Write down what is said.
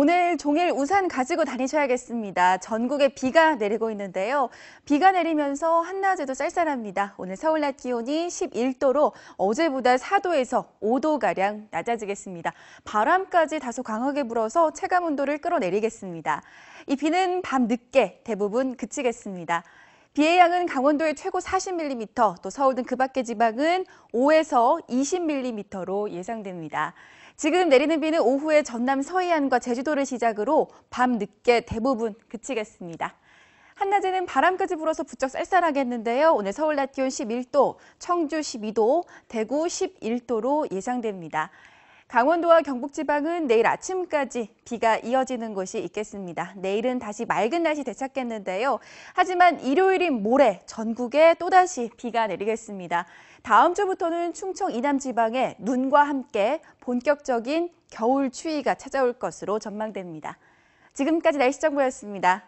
오늘 종일 우산 가지고 다니셔야겠습니다. 전국에 비가 내리고 있는데요. 비가 내리면서 한낮에도 쌀쌀합니다. 오늘 서울 낮 기온이 11도로 어제보다 4도에서 5도가량 낮아지겠습니다. 바람까지 다소 강하게 불어서 체감 온도를 끌어내리겠습니다. 이 비는 밤 늦게 대부분 그치겠습니다. 비의 양은 강원도에 최고 40mm, 또 서울 등 그 밖의 지방은 5에서 20mm로 예상됩니다. 지금 내리는 비는 오후에 전남 서해안과 제주도를 시작으로 밤 늦게 대부분 그치겠습니다. 한낮에는 바람까지 불어서 부쩍 쌀쌀하겠는데요. 오늘 서울 낮 기온 11도, 청주 12도, 대구 11도로 예상됩니다. 강원도와 경북지방은 내일 아침까지 비가 이어지는 곳이 있겠습니다. 내일은 다시 맑은 날씨 되찾겠는데요. 하지만 일요일인 모레 전국에 또다시 비가 내리겠습니다. 다음 주부터는 충청 이남 지방에 눈과 함께 본격적인 겨울 추위가 찾아올 것으로 전망됩니다. 지금까지 날씨 정보였습니다.